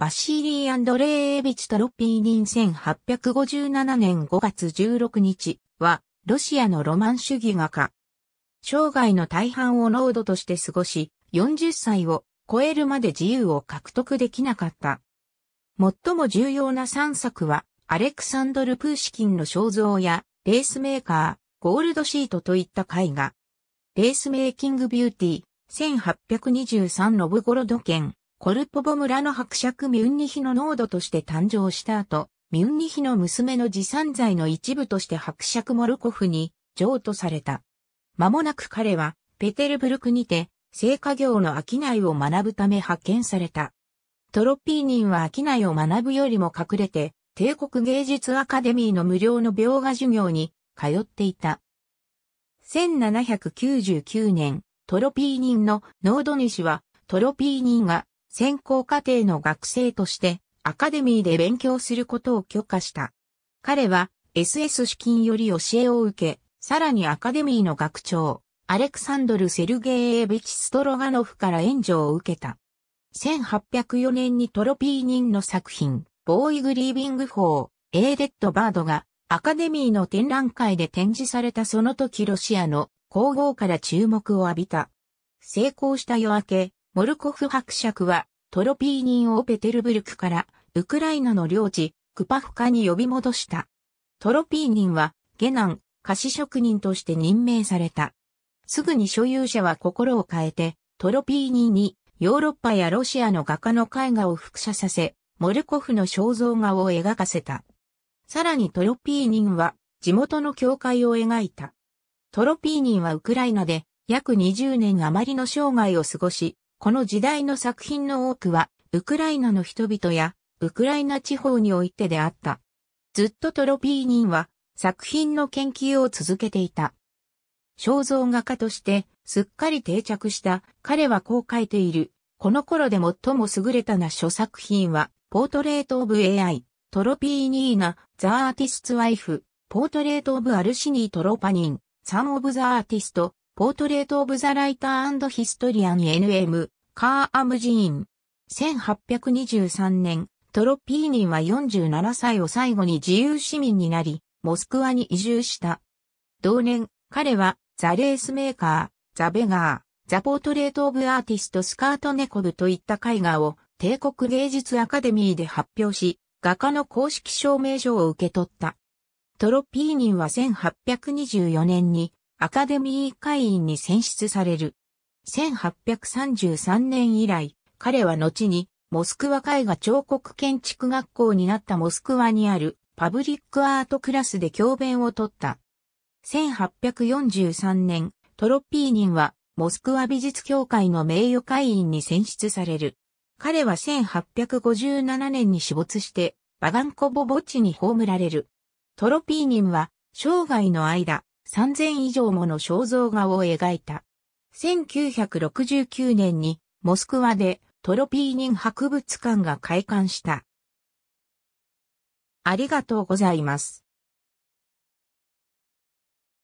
バシーリー・アンドレーエビチ・トロッピーニン1857年5月16日は、ロシアのロマン主義画家。生涯の大半をノードとして過ごし、40歳を超えるまで自由を獲得できなかった。最も重要な3作は、アレクサンドル・プーシキンの肖像や、レースメーカー、ゴールドシートといった絵画。レースメイキング・ビューティー、1823ノブゴロド県、コルポボ村の伯爵ミュンニヒの濃度として誕生した後、ミュンニヒの娘の持参罪の一部として伯爵モルコフに譲渡された。間もなく彼は、ペテルブルクにて、製菓業の商いを学ぶため派遣された。トロピーニンは商いを学ぶよりも隠れて、帝国芸術アカデミーの無料の描画授業に通っていた。1799年、トロピーニンのノード主は、トロピーニンが専攻課程の学生としてアカデミーで勉強することを許可した。彼は SS 資金より教えを受け、さらにアカデミーの学長、アレクサンドル・セルゲーエィチ・ストロガノフから援助を受けた。1804年にトロピーニンの作品、ボーイグリービングフォー・エーデッド・バードがアカデミーの展覧会で展示されたその時ロシアの皇后から注目を浴びた。成功した夜明け、モルコフ伯爵は、トロピーニンをペテルブルクから、ウクライナの領地、クパフカに呼び戻した。トロピーニンは、下男、菓子職人として任命された。すぐに所有者は心を変えて、トロピーニンに、ヨーロッパやロシアの画家の絵画を複写させ、モルコフの肖像画を描かせた。さらにトロピーニンは、地元の教会を描いた。トロピーニンはウクライナで、約20年余りの生涯を過ごし、この時代の作品の多くは、ウクライナの人々や、ウクライナ地方においてであった。ずっとトロピーニンは、作品の研究を続けていた。肖像画家として、すっかり定着した、彼はこう書いている。この頃で最も優れたな諸作品は、ポートレート・オブ・ AI、トロピーニーナ、ザ・アーティスト・ワイフ、ポートレート・オブ・アルシニー・トロパニン、サン・オブ・ザ・アーティスト、ポートレート・オブ・ザ・ライターヒストリアン NM、カー・アムジーン。1823年、トロピーニンは47歳を最後に自由市民になり、モスクワに移住した。同年、彼は、ザ・レースメーカー、ザ・ベガー、ザ・ポートレート・オブ・アーティスト・スカート・ネコブといった絵画を、帝国芸術アカデミーで発表し、画家の公式証明書を受け取った。トロピーニンは1824年にアカデミー会員に選出される。1833年以来、彼は後に、モスクワ絵画彫刻建築学校になったモスクワにあるパブリックアートクラスで教鞭を取った。1843年、トロッピーニンはモスクワ美術協会の名誉会員に選出される。彼は1857年に死没して、バガンコボ墓地に葬られる。トロピーニンは生涯の間、3000以上もの肖像画を描いた。1969年にモスクワでトロピーニン博物館が開館した。ありがとうございます。